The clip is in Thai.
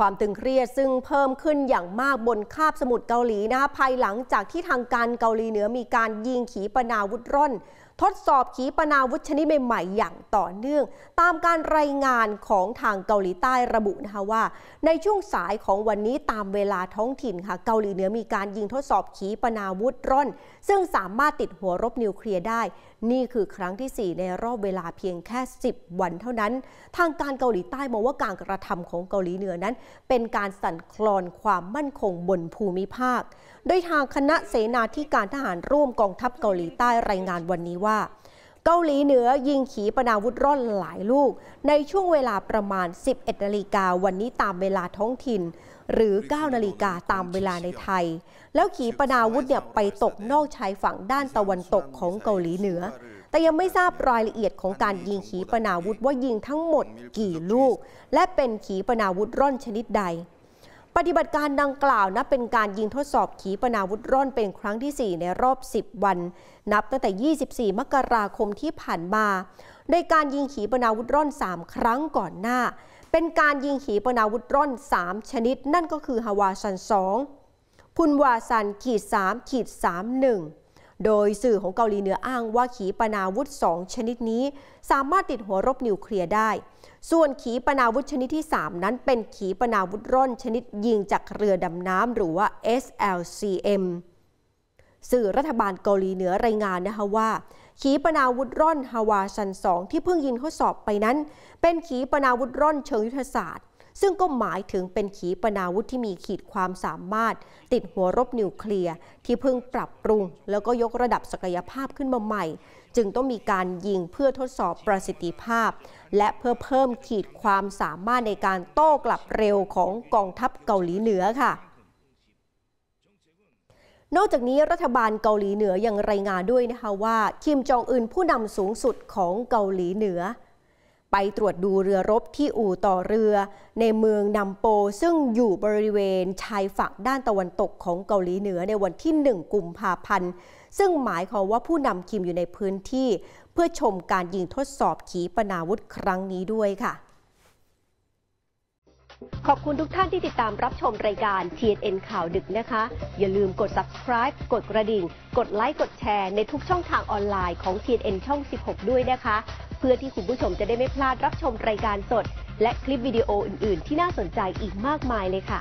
ความตึงเครียดซึ่งเพิ่มขึ้นอย่างมากบนคาบสมุทรเกาหลีนะคะภายหลังจากที่ทางการเกาหลีเหนือมีการยิงขีปนาวุธร่อนทดสอบขีปนาวุธชนิดใหม่ๆ อย่างต่อเนื่อง ตามการรายงานของทางเกาหลีใต้ระบุนะคะว่า ในช่วงสายของวันนี้ตามเวลาท้องถิ่นค่ะ เกาหลีเหนือมีการยิงทดสอบขีปนาวุธร่อน ซึ่งสามารถติดหัวรบนิวเคลียร์ได้ นี่คือครั้งที่ 4 ในรอบเวลาเพียงแค่ 10 วันเท่านั้น ทางการเกาหลีใต้มองว่าการกระทำของเกาหลีเหนือนั้น เป็นการสั่นคลอนความมั่นคงบนภูมิภาคโดยทางคณะเสนาธิการทหารร่วมกองทัพเกาหลีใต้รายงานวันนี้ว่าเกาหลี เหนือยิงขีปนาวุธร่อนหลายลูก ในช่วงเวลาประมาณ11นาฬิกาวันนี้ตามเวลาท้องถิ่นหรือ9นาฬิกาตามเวลาในไทยแล้วขีปนาวุธเนี่ยไปตกนอกชายฝั่งด้านตะวันตกของเกาหลีเหนือ แต่ยังไม่ทราบรายละเอียดของการยิงขีปนาวุธว่ายิงทั้งหมด กี่ลูก และเป็นขีปนาวุธร่อนชนิดใดปฏิบัติการดังกล่าวนับเป็นการยิงทดสอบขีปนาวุธร่อนเป็นครั้งที่ 4 ในรอบ 10 วันนับตั้งแต่ 24 มกราคมที่ผ่านมา ในการยิงขีปนาวุธร่อน 3 ครั้งก่อนหน้า เป็นการยิงขีปนาวุธร่อน 3 ชนิด นั่นก็คือฮาวาซัน2พุนวาซันขีด3ขีด31โดยสื่อของเกาหลีเหนืออ้างว่าขีปนาวุธ2ชนิดนี้ สามารถติดหัวรบนิวเคลียร์ได้ ส่วนขีปนาวุธชนิดที่ 3 นั้นเป็นขีปนาวุธร่อนชนิดยิงจากเรือดำน้ำหรือว่า SLCM สื่อรัฐบาลเกาหลีเหนือรายงานนะคะว่า ขีปนาวุธร่อนฮาวาชันสองที่เพิ่งยิงทดสอบไปนั้น เป็นขีปนาวุธร่อนเชิงยุทธศาสตร์ซึ่งก็หมายถึงเป็นขีปนาวุธที่มีขีดความสามารถ ติดหัวรบนิวเคลียร์ที่เพิ่งปรับปรุง แล้วก็ยกระดับศักยภาพขึ้นมาใหม่ จึงต้องมีการยิงเพื่อทดสอบประสิทธิภาพ และเพื่อเพิ่มขีดความสามารถในการโต้กลับเร็วของกองทัพเกาหลีเหนือค่ะ นอกจากนี้รัฐบาลเกาหลีเหนือยังรายงานด้วยนะคะว่า คิมจองอึนผู้นำสูงสุดของเกาหลีเหนือไปตรวจดูเรือรบที่อู่ต่อเรือ ในเมืองนัมโป ซึ่งอยู่บริเวณชายฝั่งด้านตะวันตกของเกาหลีเหนือในวันที่ 1 กุมภาพันธ์ ซึ่งหมายความว่าผู้นำคิมอยู่ในพื้นที่ เพื่อชมการยิงทดสอบขีปนาวุธครั้งนี้ด้วยค่ะ ขอบคุณทุกท่านที่ติดตามรับชมรายการ TNN ข่าวดึกนะคะ อย่าลืมกด subscribe กดกระดิ่ง กดไลค์ กดแชร์ในทุกช่องทางออนไลน์ของ TNN ช่อง 16 ด้วยนะคะพื่อที่คุณผู้ชมจะได้ไม่พลาดรับชมรายการสด และคลิปวิดีโออื่นๆ ที่น่าสนใจอีกมากมายเลยค่ะ